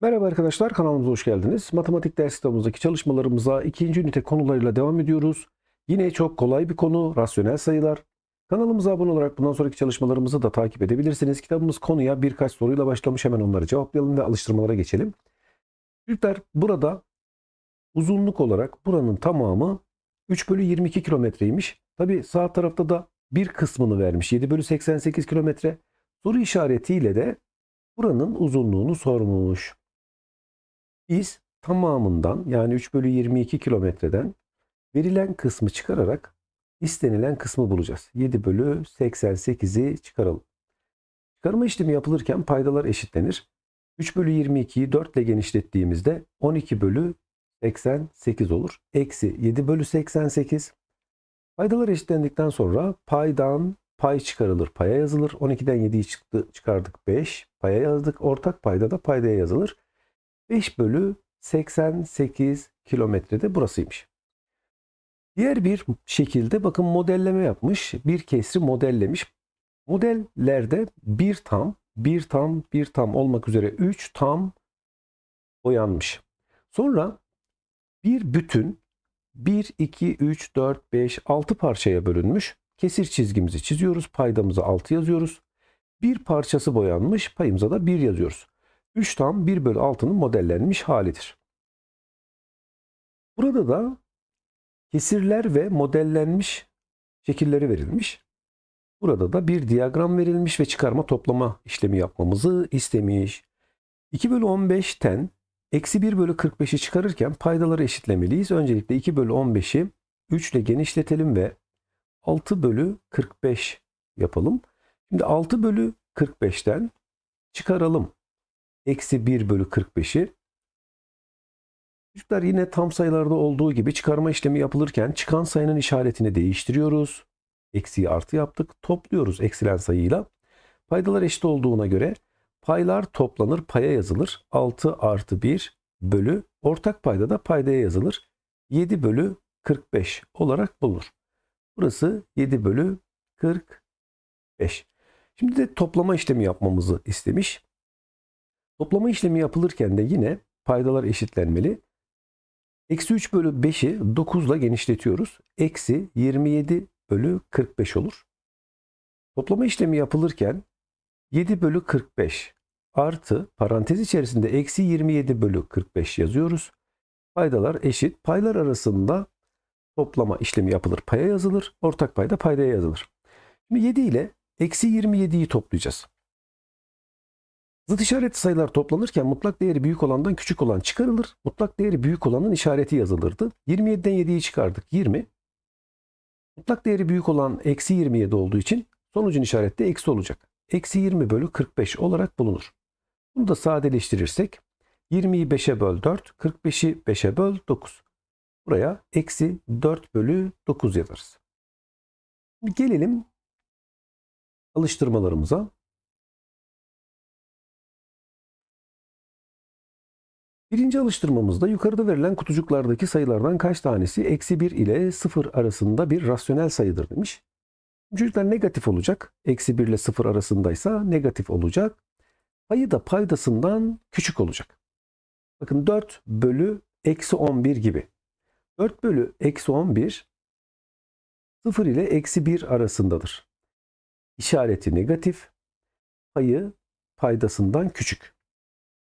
Merhaba arkadaşlar kanalımıza hoş geldiniz. Matematik ders kitabımızdaki çalışmalarımıza ikinci ünite konularıyla devam ediyoruz. Yine çok kolay bir konu rasyonel sayılar. Kanalımıza abone olarak bundan sonraki çalışmalarımızı da takip edebilirsiniz. Kitabımız konuya birkaç soruyla başlamış hemen onları cevaplayalım ve alıştırmalara geçelim. Çocuklar burada uzunluk olarak buranın tamamı 3 bölü 22 kilometreymiş. Tabi sağ tarafta da bir kısmını vermiş 7 bölü 88 kilometre. Soru işaretiyle de buranın uzunluğunu sormuş. Biz tamamından yani 3 bölü 22 kilometreden verilen kısmı çıkararak istenilen kısmı bulacağız. 7 bölü 88'i çıkaralım. Çıkarma işlemi yapılırken paydalar eşitlenir. 3 bölü 22'yi 4 ile genişlettiğimizde 12 bölü 88 olur. Eksi 7 bölü 88. Paydalar eşitlendikten sonra paydan pay çıkarılır, paya yazılır. 12'den 7'yi çıktı, çıkardık 5, paya yazdık. Ortak payda da paydaya yazılır. 5 bölü 88 kilometrede burasıymış. Diğer bir şekilde bakın modelleme yapmış. Bir kesri modellemiş. Modellerde bir tam, bir tam, bir tam olmak üzere 3 tam boyanmış. Sonra bir bütün 1, 2, 3, 4, 5, 6 parçaya bölünmüş. Kesir çizgimizi çiziyoruz. Paydamızı 6 yazıyoruz. Bir parçası boyanmış. Payımıza da 1 yazıyoruz. 3 tam 1 bölü 6'nın modellenmiş halidir. Burada da kesirler ve modellenmiş şekilleri verilmiş. Burada da bir diyagram verilmiş ve çıkarma toplama işlemi yapmamızı istemiş. 2 bölü 15'ten eksi 1 bölü 45'i çıkarırken paydaları eşitlemeliyiz. Öncelikle 2 bölü 15'i 3 ile genişletelim ve 6 bölü 45 yapalım. Şimdi 6 bölü 45'ten çıkaralım eksi 1 bölü 45'i. Çocuklar yine tam sayılarda olduğu gibi çıkarma işlemi yapılırken çıkan sayının işaretini değiştiriyoruz. Eksiyi artı yaptık. Topluyoruz eksilen sayıyla. Paydalar eşit olduğuna göre paylar toplanır paya yazılır. 6 artı 1 bölü ortak payda da paydaya yazılır. 7 bölü 45 olarak bulunur. Burası 7 bölü 45. Şimdi de toplama işlemi yapmamızı istemiş. Toplama işlemi yapılırken de yine paydalar eşitlenmeli. Eksi 3 bölü 5'i 9 ile genişletiyoruz. Eksi 27 bölü 45 olur. Toplama işlemi yapılırken 7 bölü 45 artı parantez içerisinde eksi 27 bölü 45 yazıyoruz. Paydalar eşit. Paylar arasında toplama işlemi yapılır. Paya yazılır. Ortak payda paydaya yazılır. Şimdi 7 ile eksi 27'yi toplayacağız. Zıt işaretli sayılar toplanırken mutlak değeri büyük olandan küçük olan çıkarılır. Mutlak değeri büyük olanın işareti yazılırdı. 27'den 7'yi çıkardık 20. Mutlak değeri büyük olan eksi 27 olduğu için sonucun işareti de eksi olacak. Eksi 20 bölü 45 olarak bulunur. Bunu da sadeleştirirsek 20'yi 5'e böl 4, 45'i 5'e böl 9. Buraya eksi 4 bölü 9 yazarız. Gelelim alıştırmalarımıza. Birinci alıştırmamızda yukarıda verilen kutucuklardaki sayılardan kaç tanesi eksi 1 ile 0 arasında bir rasyonel sayıdır demiş. Çocuklar negatif olacak. Eksi 1 ile 0 arasındaysa negatif olacak. Payı da paydasından küçük olacak. Bakın 4 bölü eksi 11 gibi. 4 bölü eksi 11 0 ile eksi 1 arasındadır. İşareti negatif. Payı paydasından küçük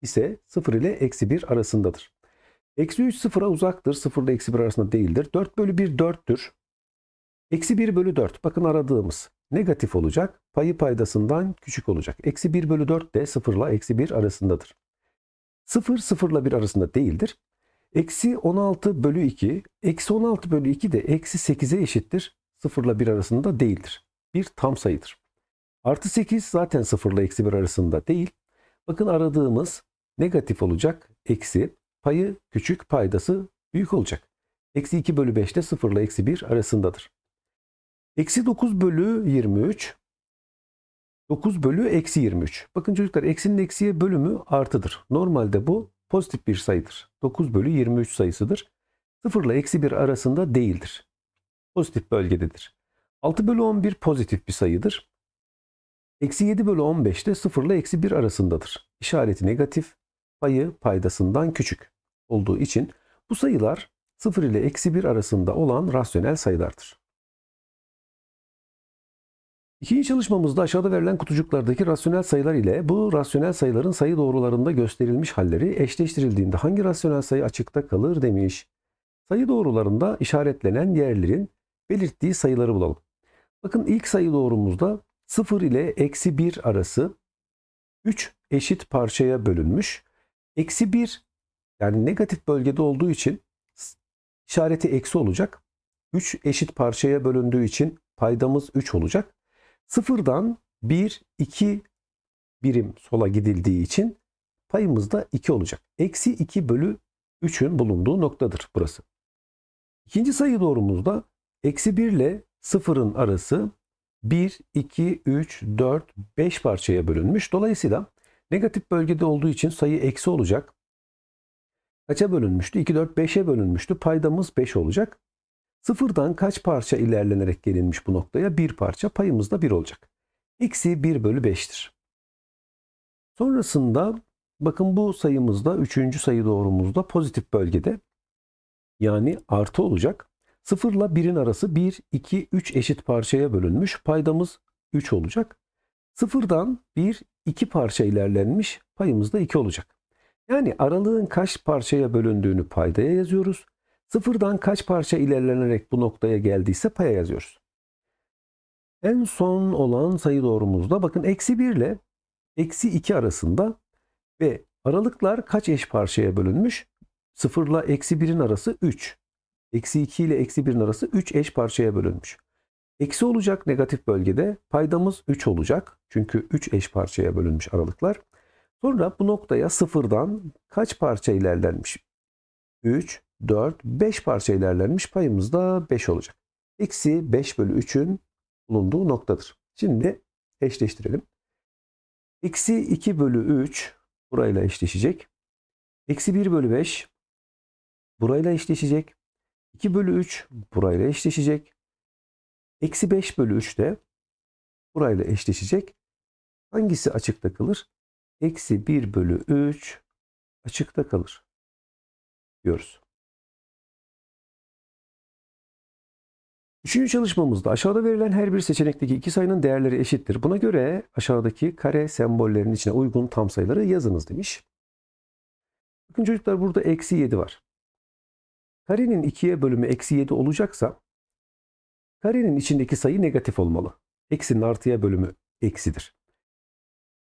ise 0 ile eksi 1 arasındadır. Eksi 3 sıfıra uzaktır. 0 ile eksi 1 arasında değildir. 4 bölü 1 4'tür. Eksi 1 bölü 4 bakın aradığımız negatif olacak. Payı paydasından küçük olacak. Eksi 1 bölü 4 de 0 ile eksi 1 arasındadır. 0 0 ile 1 arasında değildir. Eksi 16 bölü 2. Eksi 16 bölü 2 de eksi 8'e eşittir. 0 ile 1 arasında değildir. Bir tam sayıdır. Artı 8 zaten 0 ile eksi 1 arasında değil. Bakın aradığımız negatif olacak. Eksi payı küçük paydası büyük olacak. Eksi 2 bölü 5 de 0 ile eksi 1 arasındadır. Eksi 9 bölü 23 9 bölü eksi 23. Bakın çocuklar eksinin eksiye bölümü artıdır. Normalde bu pozitif bir sayıdır. 9 bölü 23 sayısıdır. 0 ile eksi 1 arasında değildir. Pozitif bölgededir. 6 bölü 11 pozitif bir sayıdır. Eksi 7 bölü 15 de 0 ile eksi 1 arasındadır. İşareti negatif payı paydasından küçük olduğu için bu sayılar 0 ile eksi 1 arasında olan rasyonel sayılardır. İkinci çalışmamızda aşağıda verilen kutucuklardaki rasyonel sayılar ile bu rasyonel sayıların sayı doğrularında gösterilmiş halleri eşleştirildiğinde hangi rasyonel sayı açıkta kalır demiş. Sayı doğrularında işaretlenen yerlerin belirttiği sayıları bulalım. Bakın ilk sayı doğrumuzda 0 ile eksi 1 arası 3 eşit parçaya bölünmüş Eksi 1 yani negatif bölgede olduğu için işareti eksi olacak. 3 eşit parçaya bölündüğü için paydamız 3 olacak. Sıfırdan 1, 2 birim sola gidildiği için payımız da 2 olacak. Eksi 2 bölü 3'ün bulunduğu noktadır burası. İkinci sayı doğrumuzda eksi 1 ile 0'ın arası 1, 2, 3, 4, 5 parçaya bölünmüş. Dolayısıyla Negatif bölgede olduğu için sayı eksi olacak. Kaça bölünmüştü? 2, 4, 5'e bölünmüştü. Paydamız 5 olacak. Sıfırdan kaç parça ilerlenerek gelinmiş bu noktaya? Bir parça payımız da 1 olacak. Eksi 1 bölü 5'tir. Sonrasında bakın bu sayımızda 3. sayı doğrumuzda pozitif bölgede yani artı olacak. 0 ile 1'in arası 1, 2, 3 eşit parçaya bölünmüş. Paydamız 3 olacak. Sıfırdan bir iki parça ilerlenmiş payımız da 2 olacak. Yani aralığın kaç parçaya bölündüğünü paydaya yazıyoruz. Sıfırdan kaç parça ilerlenerek bu noktaya geldiyse paya yazıyoruz. En son olan sayı doğrumuzda bakın eksi 1 ile eksi 2 arasında ve aralıklar kaç eş parçaya bölünmüş? 0 ile eksi 1'in arası 3. Eksi 2 ile eksi 1'in arası 3 eş parçaya bölünmüş. Eksi olacak negatif bölgede paydamız 3 olacak. Çünkü 3 eş parçaya bölünmüş aralıklar. Sonra bu noktaya sıfırdan kaç parça ilerlenmiş? 3, 4, 5 parça ilerlenmiş payımız da 5 olacak. Eksi 5 bölü 3'ün bulunduğu noktadır. Şimdi eşleştirelim. Eksi 2 bölü 3 burayla eşleşecek. Eksi 1 bölü 5 burayla eşleşecek. 2 bölü 3 burayla eşleşecek. Eksi 5 bölü 3 de burayla eşleşecek. Hangisi açıkta kalır? Eksi 1 bölü 3 açıkta kalır diyoruz. Üçüncü çalışmamızda aşağıda verilen her bir seçenekteki iki sayının değerleri eşittir. Buna göre aşağıdaki kare sembollerinin içine uygun tam sayıları yazınız demiş. Bakın çocuklar burada eksi 7 var. Karenin 2'ye bölümü eksi 7 olacaksa Karenin içindeki sayı negatif olmalı. Eksinin artıya bölümü eksidir.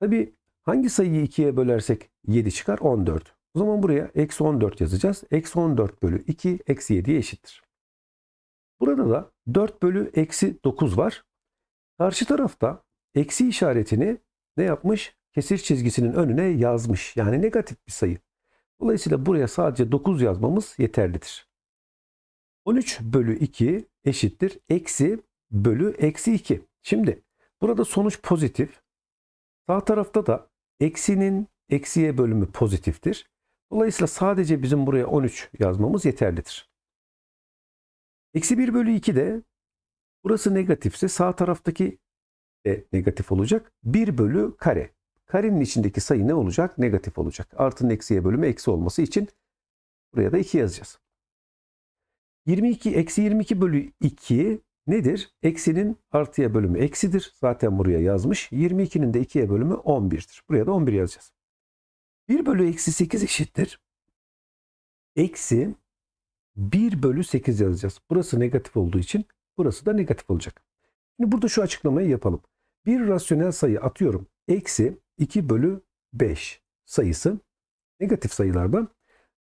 Tabi hangi sayıyı 2'ye bölersek 7 çıkar 14. O zaman buraya eksi 14 yazacağız. Eksi 14 bölü 2 eksi 7'ye eşittir. Burada da 4 bölü eksi 9 var. Karşı tarafta eksi işaretini ne yapmış? Kesir çizgisinin önüne yazmış. Yani negatif bir sayı. Dolayısıyla buraya sadece 9 yazmamız yeterlidir. 13 bölü 2 eşittir eksi bölü eksi 2. Şimdi burada sonuç pozitif. Sağ tarafta da eksinin eksiye bölümü pozitiftir. Dolayısıyla sadece bizim buraya 13 yazmamız yeterlidir. Eksi 1 bölü 2 de burası negatifse sağ taraftaki de negatif olacak. 1 bölü kare. Karenin içindeki sayı ne olacak? Negatif olacak. Artının eksiye bölümü eksi olması için buraya da 2 yazacağız. 22 eksi 22 bölü 2 nedir? Eksinin artıya bölümü eksidir. Zaten buraya yazmış. 22'nin de 2'ye bölümü 11'dir. Buraya da 11 yazacağız. 1 bölü eksi 8 eşittir. Eksi 1 bölü 8 yazacağız. Burası negatif olduğu için burası da negatif olacak. Şimdi burada şu açıklamayı yapalım. Bir rasyonel sayı atıyorum. Eksi 2 bölü 5 sayısı negatif sayılarda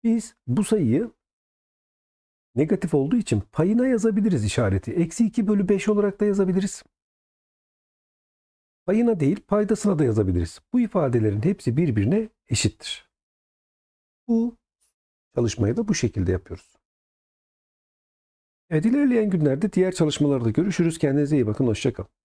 biz bu sayıyı negatif olduğu için payına yazabiliriz işareti. Eksi 2 bölü 5 olarak da yazabiliriz. Payına değil paydasına da yazabiliriz. Bu ifadelerin hepsi birbirine eşittir. Bu çalışmayı da bu şekilde yapıyoruz. Evet ilerleyen günlerde diğer çalışmalarda görüşürüz. Kendinize iyi bakın. Hoşçakalın.